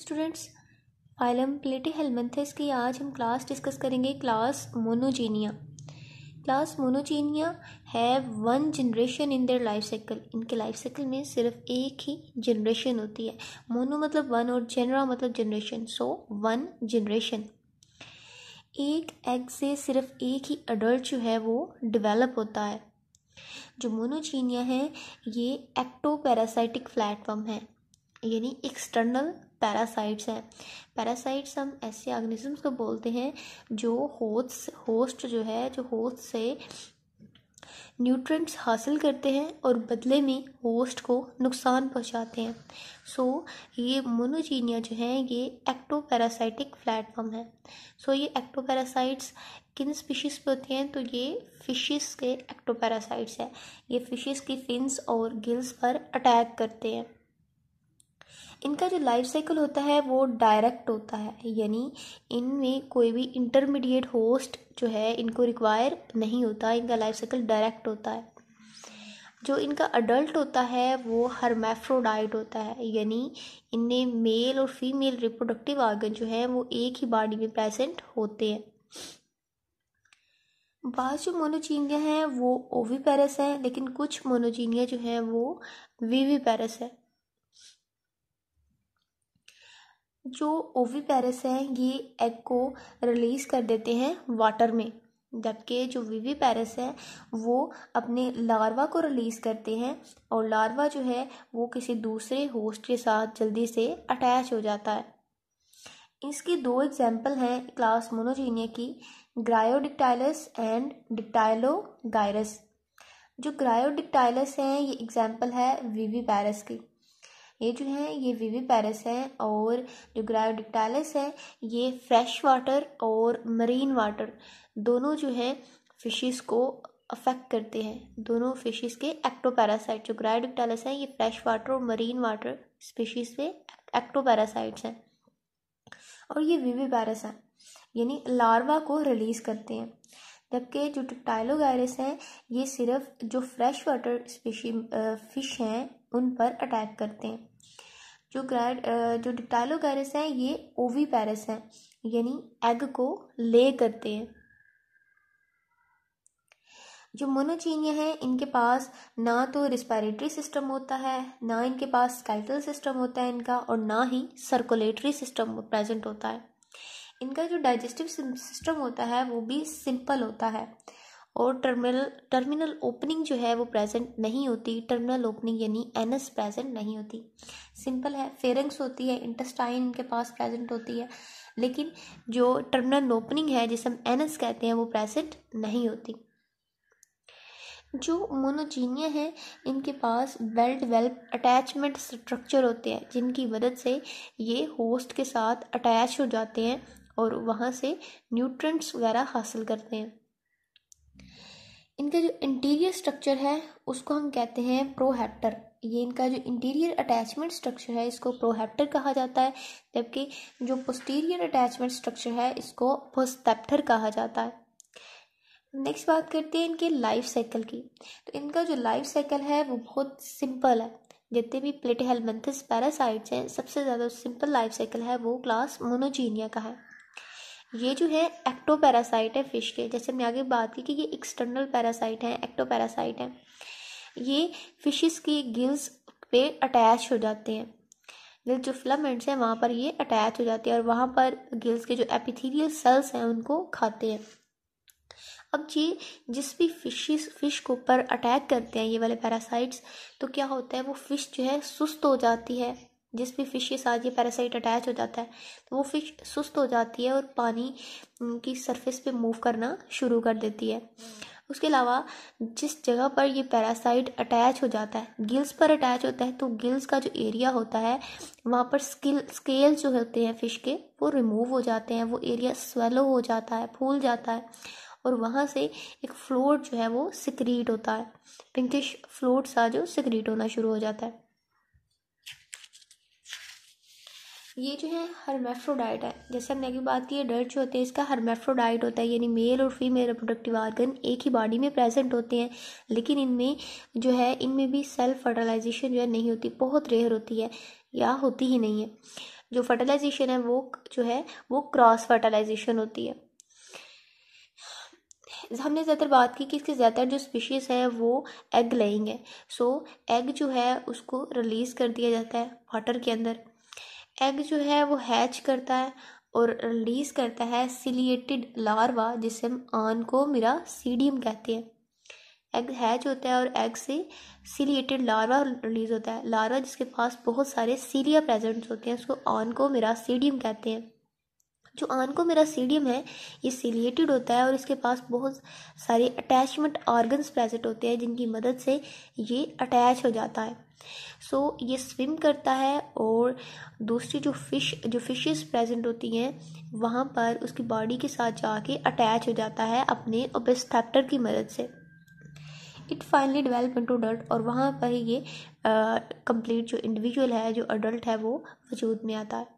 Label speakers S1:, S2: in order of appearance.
S1: students phylum प्लेटी helminths की आज हम क्लास डिस्कस करेंगे क्लास मोनोजीनिया क्लास मोनोजीनिया है one generation in their life cycle इनके लाइफ साइकिल में सिर्फ एक ही जनरेशन होती है मोनो मतलब वन और जेनरा मतलब जनरेशन सो वन जनरेशन एक एग से सिर्फ एक ही अडल्ट जो है वो डिवेलप होता है जो मोनोजीनिया है ये एक्टो पैरासाइटिक प्लेटफॉर्म है यानी एक्सटर्नल पैरासाइट्स हैं पैरासाइट्स हम ऐसे ऑर्गेनिजम्स को बोलते हैं जो होस्ट होस्ट जो है जो होस्ट से न्यूट्रिएंट्स हासिल करते हैं और बदले में होस्ट को नुकसान पहुंचाते हैं सो so, ये मोनोजीनिया जो है ये एक्टोपैरासाइटिक प्लेटफॉर्म है सो so, ये एक्टोपैरासाइट्स किन स्पीशीज़ पे होते हैं तो ये फिशेस के एक्टोपैरासाइट्स हैं ये फिशेस की फिन्स और गिल्स पर अटैक करते हैं इनका जो लाइफ साइकिल होता है वो डायरेक्ट होता है यानी इनमें कोई भी इंटरमीडिएट होस्ट जो है इनको रिक्वायर नहीं होता इनका लाइफ साइकिल डायरेक्ट होता है जो इनका अडल्ट होता है वो हरमेफ्रोडाइट होता है यानी इनमें मेल और फीमेल रिप्रोडक्टिव ऑर्गन जो है वो एक ही बॉडी में प्रेजेंट होते हैं बाद जो मोनोजीनिया हैं वो ओवी पैरस हैं लेकिन कुछ मोनोजीनिया जो हैं वो वीवी पैरस है जो ओवी पैरस हैं ये एग को रिलीज़ कर देते हैं वाटर में जबकि जो वीवी पैरस है वो अपने लार्वा को रिलीज़ करते हैं और लार्वा जो है वो किसी दूसरे होस्ट के साथ जल्दी से अटैच हो जाता है इसकी दो एग्जाम्पल हैं क्लास मोनोजीनिया की ग्रायोडिक्टाइलस एंड डिक्टाइलोगायरस जो ग्रायोडिक्टाइलस हैं ये एग्जाम्पल है वीवी पैरस की ये जो है ये वीवी पैरस है और जो ग्रायोडिप्टालिस है ये फ्रेश वाटर और मरीन वाटर दोनों जो है फिशेस को अफेक्ट करते हैं दोनों फिशेस के एक्टोपैरासाइट जो ग्रायोडिप्टालिस है ये फ्रेश वाटर और मरीन वाटर स्पीशीज के एक्टोपैरासाइट्स हैं और ये वीवी पैरस हैं यानी लार्वा को रिलीज़ करते हैं जबकि जो टाइलोगायरस हैं ये सिर्फ जो फ्रेश वाटर स्पीशी फिश हैं उन पर अटैक करते हैं जो ग्राइड जो डिप्टाइलोगैरस हैं ये ओवी पैरस हैं यानी एग को ले करते हैं जो मोनोचीनिया हैं इनके पास ना तो रिस्पायरेटरी सिस्टम होता है ना इनके पास स्काइटल सिस्टम होता है इनका और ना ही सर्कुलेटरी सिस्टम प्रेजेंट होता है इनका जो डाइजेस्टिव सिस्टम होता है वो भी सिंपल होता है और टर्मिनल टर्मिनल ओपनिंग जो है वो प्रेजेंट नहीं होती टर्मिनल ओपनिंग यानी एनस प्रेजेंट नहीं होती सिंपल है फेरेंग्स होती है इंटेस्टाइन इनके पास प्रेजेंट होती है लेकिन जो टर्मिनल ओपनिंग है जिसे हम एनस कहते हैं वो प्रेजेंट नहीं होती जो मोनोजीनिया है इनके पास वेल डिवेल्प अटैचमेंट स्ट्रक्चर होते हैं जिनकी मदद से ये होस्ट के साथ अटैच हो जाते हैं और वहाँ से न्यूट्रंट्स वगैरह हासिल करते हैं इनका जो इंटीरियर स्ट्रक्चर है उसको हम कहते हैं प्रोहेप्टर ये इनका जो इंटीरियर अटैचमेंट स्ट्रक्चर है इसको प्रोहेप्टर कहा जाता है जबकि जो पोस्टीरियर अटैचमेंट स्ट्रक्चर है इसको पोस्टेप्टर कहा जाता है नेक्स्ट बात करते हैं इनके लाइफ साइकिल की तो इनका जो लाइफ साइकिल है वो बहुत सिंपल है जितने भी प्लेट पैरासाइट्स हैं सबसे ज़्यादा सिंपल लाइफ साइकिल है वो क्लास मोनोजीनिया का है ये जो है एक्टो पैरासाइट है फिश के जैसे मैं आगे बात की कि ये एक्सटर्नल पैरासाइट है एक्टो पैरासाइट है ये फिशेस के गिल्स पे अटैच हो जाते हैं गिल्स जो फिलामेंट्स हैं वहाँ पर ये अटैच हो जाते हैं और वहाँ पर गिल्स के जो एपिथीरियल सेल्स हैं उनको खाते हैं अब ये जिस भी फिशेस फिश के ऊपर अटैक करते हैं ये वाले पैरासाइट्स तो क्या होता है वो फिश जो है सुस्त हो जाती है जिस भी फिश के साथ ये पैरासाइट अटैच हो जाता है तो वो फिश सुस्त हो जाती है और पानी की सरफेस पे मूव करना शुरू कर देती है उसके अलावा जिस जगह पर ये पैरासाइट अटैच हो जाता है गिल्स पर अटैच होता है तो गिल्स का जो एरिया होता है वहाँ पर स्किल स्केल जो होते हैं फिश के वो रिमूव हो जाते हैं वो एरिया स्वेलो हो जाता है फूल जाता है और वहाँ से एक फ्लोट जो है वो सिक्रीट होता है पिंकिश फ्लोट सा जो सिक्रीट होना शुरू हो जाता है ये जो है हरमेफ्रोडाइट है जैसे हमने अभी बात की है डर्ट जो होते हैं इसका हरमेफ्रोडाइट होता है यानी मेल और फीमेल रिप्रोडक्टिव आर्गन एक ही बॉडी में प्रेजेंट होते हैं लेकिन इनमें जो है इनमें भी सेल्फ फर्टिलाइजेशन जो है नहीं होती बहुत रेयर होती है या होती ही नहीं है जो फर्टिलाइजेशन है वो जो है वो क्रॉस फर्टिलाइजेशन होती है हमने ज़्यादातर बात की कि इसके ज़्यादातर जो स्पीशीज़ हैं वो एग लेंगे सो so, एग जो है उसको रिलीज़ कर दिया जाता है वाटर के अंदर एग जो है वो हैच करता है और रिलीज़ करता है सिलिएटेड लार्वा जिसे हम आन को मेरा सीडियम कहते हैं एग हैच होता है और एग से सिलिएटेड लार्वा रिलीज़ होता है लार्वा जिसके पास बहुत सारे सीलिया प्रेजेंट्स होते हैं उसको आन को मेरा सीडियम कहते हैं जो आन को मेरा सीडियम है ये सीलिएटेड होता है और इसके पास बहुत सारे अटैचमेंट ऑर्गन्स प्रेजेंट होते हैं जिनकी मदद से ये अटैच हो जाता है सो so, ये स्विम करता है और दूसरी जो फिश जो फिशेस प्रेजेंट होती हैं वहाँ पर उसकी बॉडी के साथ जाके अटैच हो जाता है अपने ओबेस्थेप्टर की मदद से it finally develop into adult और वहाँ पर ये कंप्लीट जो इंडिविजुअल है जो अडल्ट है वो वजूद में आता है